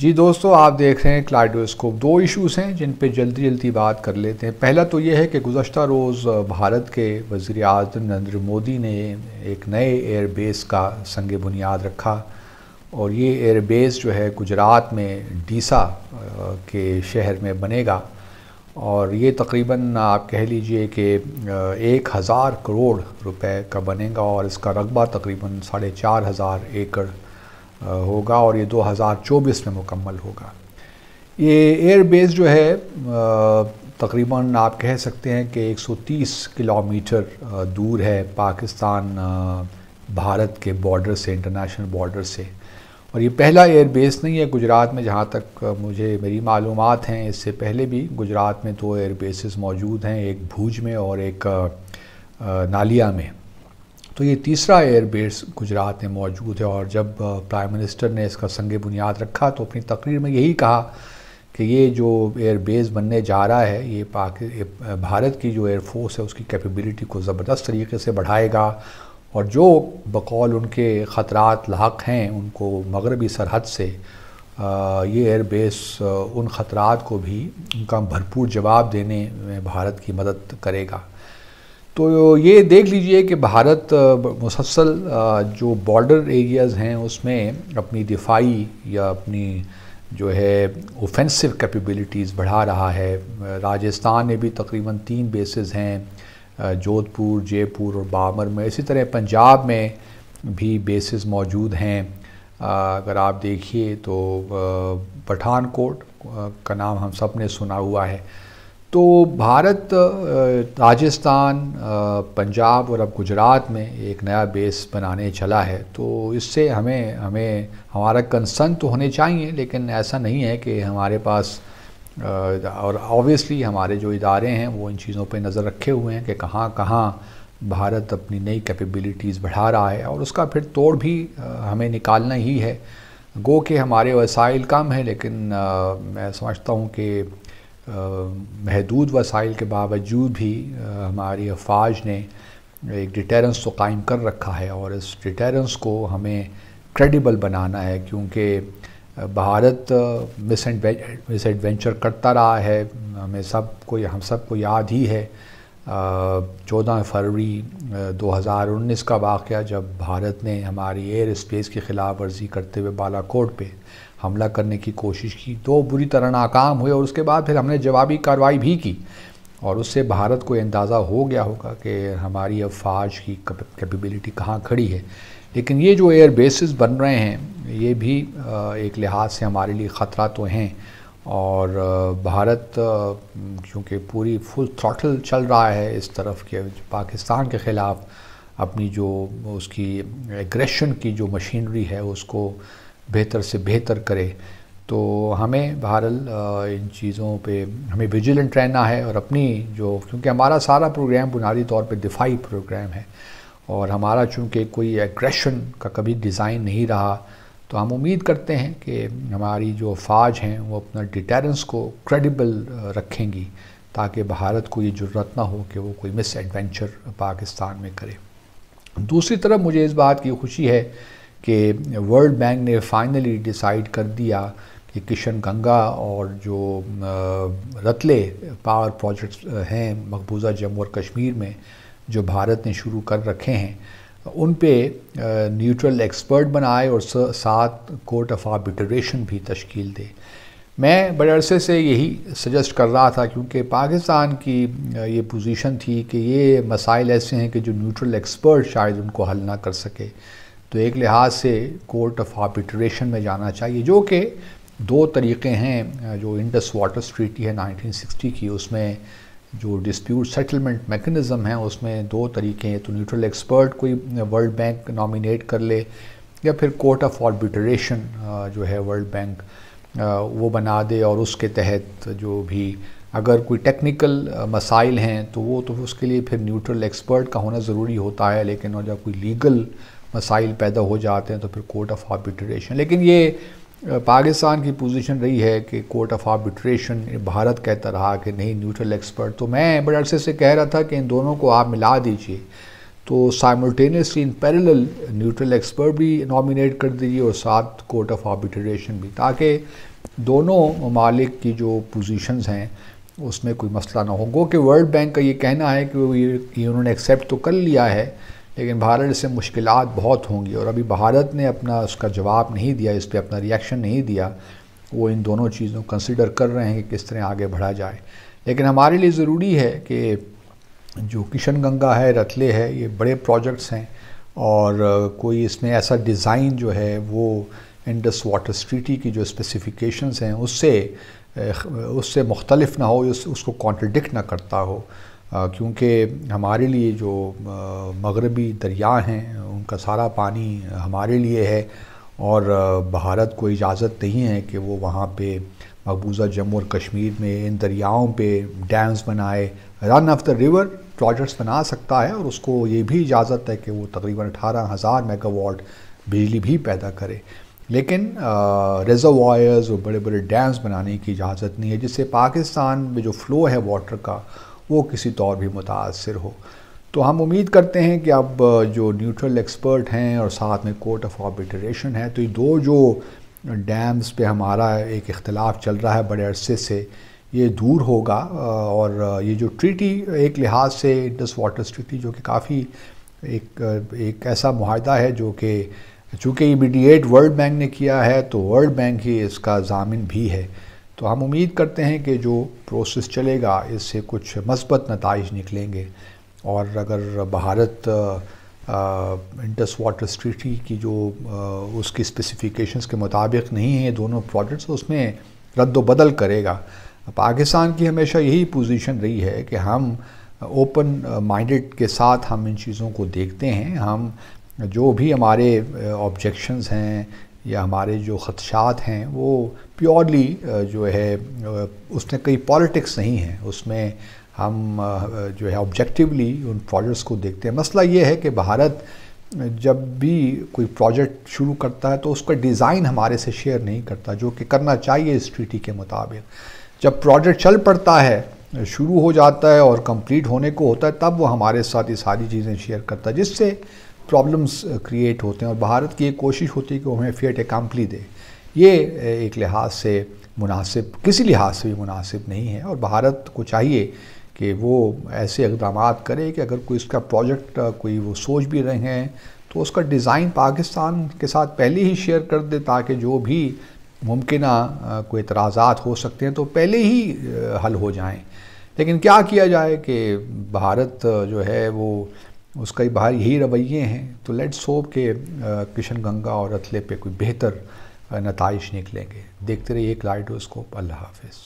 जी दोस्तों आप देख रहे हैं क्लाइडोस्कोप दो इश्यूज़ हैं जिन पे जल्दी जल्दी बात कर लेते हैं पहला तो ये है कि गुजशत रोज़ भारत के वज़ी अजम नरेंद्र मोदी ने एक नए एयरबेस का संग बुनियाद रखा और ये एयरबेस जो है गुजरात में डीसा के शहर में बनेगा और ये तकरीबन आप कह लीजिए कि एक हज़ार करोड़ रुपए का बनेगा और इसका रकबा तकरीबन साढ़े चार हज़ार एकड़ होगा और ये 2024 में मुकम्मल होगा ये एयरबेस जो है तकरीबन आप कह सकते हैं कि 130 किलोमीटर दूर है पाकिस्तान भारत के बॉर्डर से इंटरनेशनल बॉर्डर से और ये पहला एयरबेस नहीं है गुजरात में जहाँ तक मुझे मेरी मालूम हैं इससे पहले भी गुजरात में दो एयरबेसेस मौजूद हैं एक भूज में और एक नालिया में तो ये तीसरा एयरबेस गुजरात में मौजूद है और जब प्राइम मिनिस्टर ने इसका संग बुनियाद रखा तो अपनी तकरीर में यही कहा कि ये जो एयरबेस बनने जा रहा है ये पाक भारत की जो एयरफोर्स है उसकी कैपेबिलिटी को ज़बरदस्त तरीके से बढ़ाएगा और जो बकौल उनके ख़तरात लाक हैं उनको मगरबी सरहद से ये एयरबेस उन ख़तरात को भी उनका भरपूर जवाब देने में भारत की मदद करेगा तो ये देख लीजिए कि भारत मुसलसल जो बॉर्डर एरियाज़ हैं उसमें अपनी दिफाई या अपनी जो है ओफेंसिव कैपेबिलिटीज़ बढ़ा रहा है राजस्थान में भी तकरीबन तीन बेसिस हैं जोधपुर जयपुर और बामर में इसी तरह पंजाब में भी बेसिस मौजूद हैं अगर आप देखिए तो पठानकोट का नाम हम सब ने सुना हुआ है तो भारत राजस्थान पंजाब और अब गुजरात में एक नया बेस बनाने चला है तो इससे हमें हमें हमारा कंसर्न तो होने चाहिए लेकिन ऐसा नहीं है कि हमारे पास और ऑब्वियसली हमारे जो इदारे हैं वो इन चीज़ों पे नज़र रखे हुए हैं कि कहाँ कहाँ भारत अपनी नई कैपेबिलिटीज़ बढ़ा रहा है और उसका फिर तोड़ भी हमें निकालना ही है गो के हमारे वसाइल कम हैं लेकिन मैं समझता हूँ कि महदूद वसाइल के बावजूद भी हमारी अफवाज ने एक डिटेरेंस तो कायम कर रखा है और इस डिटेरेंस को हमें क्रेडिबल बनाना है क्योंकि भारत मिस मिस एडवेंचर करता रहा है हमें सब को हम सब को याद ही है चौदह फरवरी 2019 का वाक़ जब भारत ने हमारी एयर स्पेस की ख़िलाफ़ वर्जी करते हुए बालाकोट पे हमला करने की कोशिश की तो बुरी तरह नाकाम हुए और उसके बाद फिर हमने जवाबी कार्रवाई भी की और उससे भारत को अंदाज़ा हो गया होगा कि हमारी अब की कैपेबिलिटी कहाँ खड़ी है लेकिन ये जो एयर बेसिस बन रहे हैं ये भी एक लिहाज से हमारे लिए ख़तरा तो हैं और भारत क्योंकि पूरी फुल थ्रॉटल चल रहा है इस तरफ के पाकिस्तान के ख़िलाफ़ अपनी जो उसकी एग्रेशन की जो मशीनरी है उसको बेहतर से बेहतर करे तो हमें बहरल इन चीज़ों पे हमें विजिलेंट रहना है और अपनी जो क्योंकि हमारा सारा प्रोग्राम बुनियादी तौर पे दिफाई प्रोग्राम है और हमारा चूंकि कोई एग्रेशन का कभी डिज़ाइन नहीं रहा तो हम उम्मीद करते हैं कि हमारी जो फ़ौज हैं वो अपना डिटेरेंस को क्रेडिबल रखेंगी ताकि भारत को ये जरूरत ना हो कि वो कोई मिस एडवेंचर पाकिस्तान में करे दूसरी तरफ मुझे इस बात की खुशी है कि वर्ल्ड बैंक ने फाइनली डिसाइड कर दिया कि किशन गंगा और जो रतले पावर प्रोजेक्ट्स हैं मकबूजा जम्मू और कश्मीर में जो भारत ने शुरू कर रखे हैं उन पे न्यूट्रल एक्सपर्ट बनाए और साथ कोर्ट ऑफ आर्बिट्रेशन भी तश्कील दे मैं बड़े अरसे से यही सजेस्ट कर रहा था क्योंकि पाकिस्तान की ये पोजीशन थी कि ये मसाइल ऐसे हैं कि जो न्यूट्रल एक्सपर्ट शायद उनको हल ना कर सके तो एक लिहाज से कोर्ट ऑफ आर्बिट्रेशन में जाना चाहिए जो कि दो तरीके हैं जो इंडस वाटर ट्रीटी है 1960 की उसमें जो डिस्प्यूट सेटलमेंट मेकनिज़म है उसमें दो तरीके हैं तो न्यूट्रल एक्सपर्ट कोई वर्ल्ड बैंक नॉमिनेट कर ले या फिर कोर्ट ऑफ आर्बिट्रेशन जो है वर्ल्ड बैंक वो बना दे और उसके तहत जो भी अगर कोई टेक्निकल मसाइल हैं तो वो तो उसके लिए फिर न्यूट्रल एक्सपर्ट का होना ज़रूरी होता है लेकिन और जब कोई लीगल मसाइल पैदा हो जाते हैं तो फिर कोर्ट ऑफ आर्बिट्रेशन लेकिन ये पाकिस्तान की पोजीशन रही है कि कोर्ट ऑफ आर्बिट्रेशन भारत कहता रहा कि नहीं न्यूट्रल एक्सपर्ट तो मैं बड़े अरसे से कह रहा था कि इन दोनों को आप मिला दीजिए तो simultaneously in parallel neutral expert भी नॉमिनेट कर दीजिए और साथ कोर्ट ऑफ आर्बिट्रेशन भी ताकि दोनों ममालिक की जो पोजीशंस हैं उसमें कोई मसला ना हो गो कि वर्ल्ड बैंक का ये कहना है कि ये उन्होंने एक्सेप्ट तो कर लिया है लेकिन भारत से मुश्किल बहुत होंगी और अभी भारत ने अपना उसका जवाब नहीं दिया इस पर अपना रिएक्शन नहीं दिया वो इन दोनों चीज़ों को कंसिडर कर रहे हैं कि किस तरह आगे बढ़ा जाए लेकिन हमारे लिए ज़रूरी है कि जो किशन गंगा है रतले है ये बड़े प्रोजेक्ट्स हैं और कोई इसमें ऐसा डिज़ाइन जो है वो इंडस वाटर स्ट्रीटी की जो स्पेसिफिकेशंस हैं उससे उससे मुख्तलफ ना हो उस, उसको कॉन्ट्रडिक्ट ना करता हो क्योंकि हमारे लिए जो मगरबी दरिया हैं उनका सारा पानी हमारे लिए है और भारत को इजाज़त नहीं है कि वो वहाँ पे मकबूजा जम्मू और कश्मीर में इन दरियाओं पे डैम्स बनाए run of the river projects बना सकता है और उसको ये भी इजाज़त है कि वो तकरीबन अठारह हज़ार मेगावाट बिजली भी पैदा करे लेकिन रिजर्वायर्स और बड़े बड़े डैम्स बनाने की इजाज़त नहीं है जिससे पाकिस्तान में जो फ़्लो है वाटर का वो किसी तौर तो भी मुतासर हो तो हम उम्मीद करते हैं कि अब जो न्यूट्रल एक्सपर्ट हैं और साथ में कोर्ट ऑफ ऑर्बिटरेशन है तो ये दो जो डैम्स पे हमारा एक इख्तलाफ चल रहा है बड़े अरसे से ये दूर होगा और ये जो ट्रीटी एक लिहाज से इंडस वाटर्स ट्रीटी जो कि काफ़ी एक एक ऐसा माहदा है जो कि चूँकि मीडिएट वर्ल्ड बैंक ने किया है तो वर्ल्ड बैंक ही इसका जामिन भी है तो हम उम्मीद करते हैं कि जो प्रोसेस चलेगा इससे कुछ मस्बत नतज निकलेंगे और अगर भारत इंटस वाटर स्ट्रीटी की जो आ, उसकी स्पेसिफिकेशंस के मुताबिक नहीं है दोनों प्रोजेक्ट्स उसमें रद्द बदल करेगा पाकिस्तान की हमेशा यही पोजीशन रही है कि हम ओपन माइंडेड के साथ हम इन चीज़ों को देखते हैं हम जो भी हमारे ऑब्जेक्शंस हैं या हमारे जो खदशात हैं वो प्योरली जो है उसमें कई पॉलिटिक्स नहीं है उसमें हम जो है ऑब्जेक्टिवली उन प्रोजेक्ट्स को देखते हैं मसला ये है कि भारत जब भी कोई प्रोजेक्ट शुरू करता है तो उसका डिज़ाइन हमारे से शेयर नहीं करता जो कि करना चाहिए इस ट्रीटी के मुताबिक जब प्रोजेक्ट चल पड़ता है शुरू हो जाता है और कंप्लीट होने को होता है तब वो हमारे साथ ये सारी चीज़ें शेयर करता है जिससे प्रॉब्लम्स क्रिएट uh, होते हैं और भारत की एक कोशिश होती है कि वो हमें फेट एकम्पली दे ये uh, एक लिहाज से मुनासिब किसी लिहाज से भी मुनासिब नहीं है और भारत को चाहिए कि वो ऐसे इकदाम करे कि अगर कोई इसका प्रोजेक्ट uh, कोई वो सोच भी रहे हैं तो उसका डिज़ाइन पाकिस्तान के साथ पहले ही शेयर कर दे ताकि जो भी मुमकिन कोई इतराजा हो सकते हैं तो पहले ही हल हो जाएं लेकिन क्या किया जाए कि भारत जो है वो उसका ही बाहर यही रवैये हैं तो लेट्स होप के किशन गंगा और अतले पे कोई बेहतर नतज निकलेंगे देखते रहिए क्लाइडोस्कोप अल्लाह हाफिज़